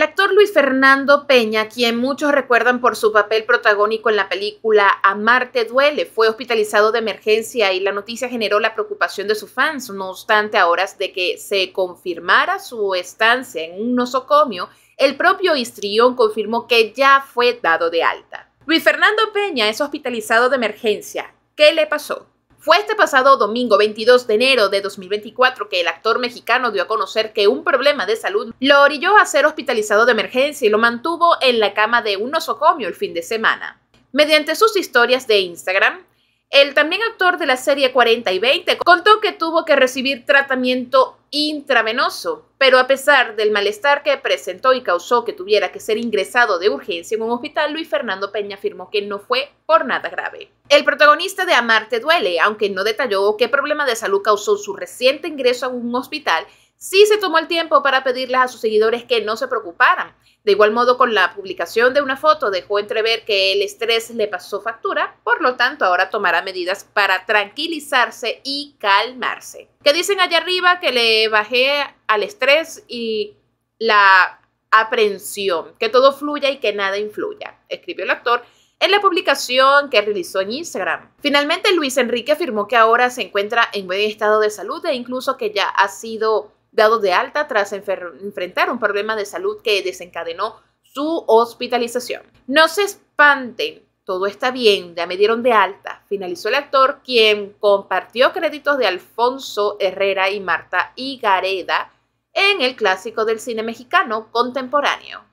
El actor Luis Fernando Peña, quien muchos recuerdan por su papel protagónico en la película Amarte duele, fue hospitalizado de emergencia y la noticia generó la preocupación de sus fans, no obstante a horas de que se confirmara su estancia en un nosocomio, el propio histrión confirmó que ya fue dado de alta. Luis Fernando Peña es hospitalizado de emergencia. ¿Qué le pasó? Fue este pasado domingo 22 de enero de 2024 que el actor mexicano dio a conocer que un problema de salud lo orilló a ser hospitalizado de emergencia y lo mantuvo en la cama de un osocomio el fin de semana. Mediante sus historias de Instagram, el también actor de la serie 40 y 20 contó que tuvo que recibir tratamiento intravenoso, pero a pesar del malestar que presentó y causó que tuviera que ser ingresado de urgencia en un hospital, Luis Fernando Peña afirmó que no fue por nada grave. El protagonista de Amarte duele, aunque no detalló qué problema de salud causó su reciente ingreso a un hospital, sí se tomó el tiempo para pedirles a sus seguidores que no se preocuparan. De igual modo, con la publicación de una foto dejó entrever que el estrés le pasó factura, por lo tanto ahora tomará medidas para tranquilizarse y calmarse. Que dicen allá arriba? Que le bajé al estrés y la aprensión, que todo fluya y que nada influya, escribió el actor en la publicación que realizó en Instagram. Finalmente, Luis Enrique afirmó que ahora se encuentra en buen estado de salud e incluso que ya ha sido dado de alta tras enfrentar un problema de salud que desencadenó su hospitalización. No se espanten, todo está bien, ya me dieron de alta, finalizó el actor, quien compartió créditos de Alfonso Herrera y Marta Higareda en el clásico del cine mexicano contemporáneo.